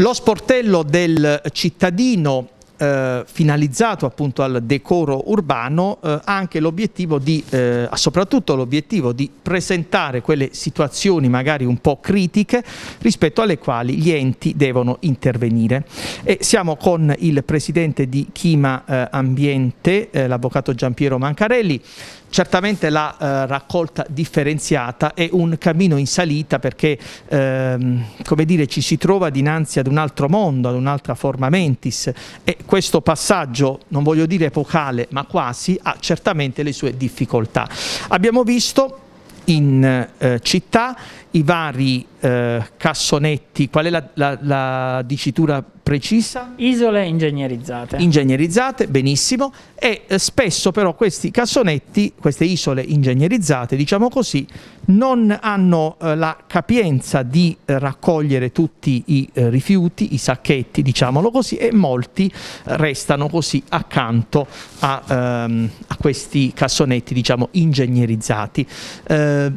Lo sportello del cittadino eh, finalizzato appunto al decoro urbano eh, ha anche l'obiettivo di, eh, soprattutto l'obiettivo di presentare quelle situazioni magari un po' critiche rispetto alle quali gli enti devono intervenire. E siamo con il presidente di Chima eh, Ambiente, eh, l'avvocato Giampiero Mancarelli. Certamente la eh, raccolta differenziata è un cammino in salita perché ehm, come dire, ci si trova dinanzi ad un altro mondo, ad un'altra forma mentis e questo passaggio, non voglio dire epocale, ma quasi, ha certamente le sue difficoltà. Abbiamo visto in eh, città i vari eh, cassonetti, qual è la, la, la dicitura precisa? Isole ingegnerizzate. Ingegnerizzate, benissimo. E eh, spesso però questi cassonetti, queste isole ingegnerizzate, diciamo così, non hanno eh, la capienza di eh, raccogliere tutti i rifiuti, i sacchetti, diciamolo così, e molti restano così accanto a, ehm, a questi cassonetti, diciamo, ingegnerizzati.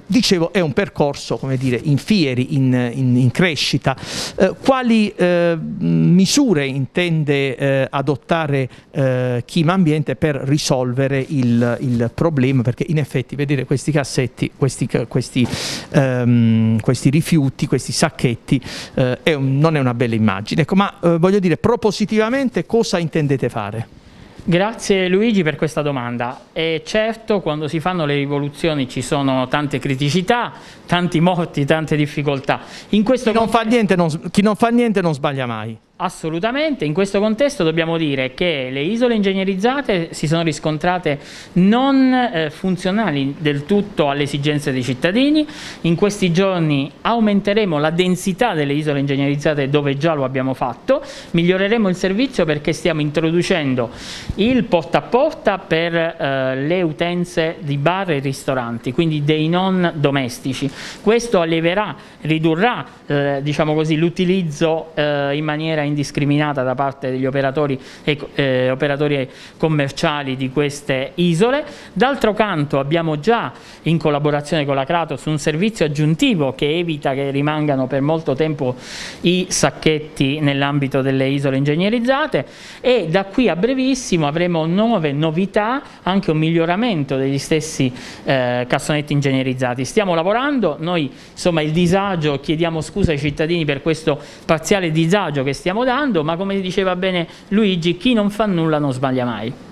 dicevo, è un percorso, come dire, in fieri, in, in, in crescita. quali misure intende eh, adottare eh, Chima Ambiente per risolvere il, il, problema, perché in effetti vedere questi cassetti, questi, questi, ehm, questi rifiuti, questi sacchetti eh, è un, non è una bella immagine. Ecco, ma eh, voglio dire, propositivamente cosa intendete fare? Grazie Luigi per questa domanda. E certo quando si fanno le rivoluzioni ci sono tante criticità, tanti morti, tante difficoltà. Chi non, niente, non, chi non fa niente non sbaglia mai. Assolutamente, in questo contesto dobbiamo dire che le isole ingegnerizzate si sono riscontrate non eh, funzionali del tutto alle esigenze dei cittadini, in questi giorni aumenteremo la densità delle isole ingegnerizzate dove già lo abbiamo fatto, miglioreremo il servizio perché stiamo introducendo il porta a porta per eh, le utenze di bar e ristoranti, quindi dei non domestici, questo alleverà, ridurrà eh, diciamo l'utilizzo eh, in maniera indiscriminata da parte degli operatori, eh, operatori commerciali di queste isole. D'altro canto abbiamo già in collaborazione con la Kratos un servizio aggiuntivo che evita che rimangano per molto tempo i sacchetti nell'ambito delle isole ingegnerizzate e da qui a brevissimo avremo nuove novità, anche un miglioramento degli stessi eh, cassonetti ingegnerizzati. Stiamo lavorando, noi insomma il disagio, chiediamo scusa ai cittadini per questo parziale disagio che stiamo stiamo dando, ma come diceva bene Luigi, chi non fa nulla non sbaglia mai.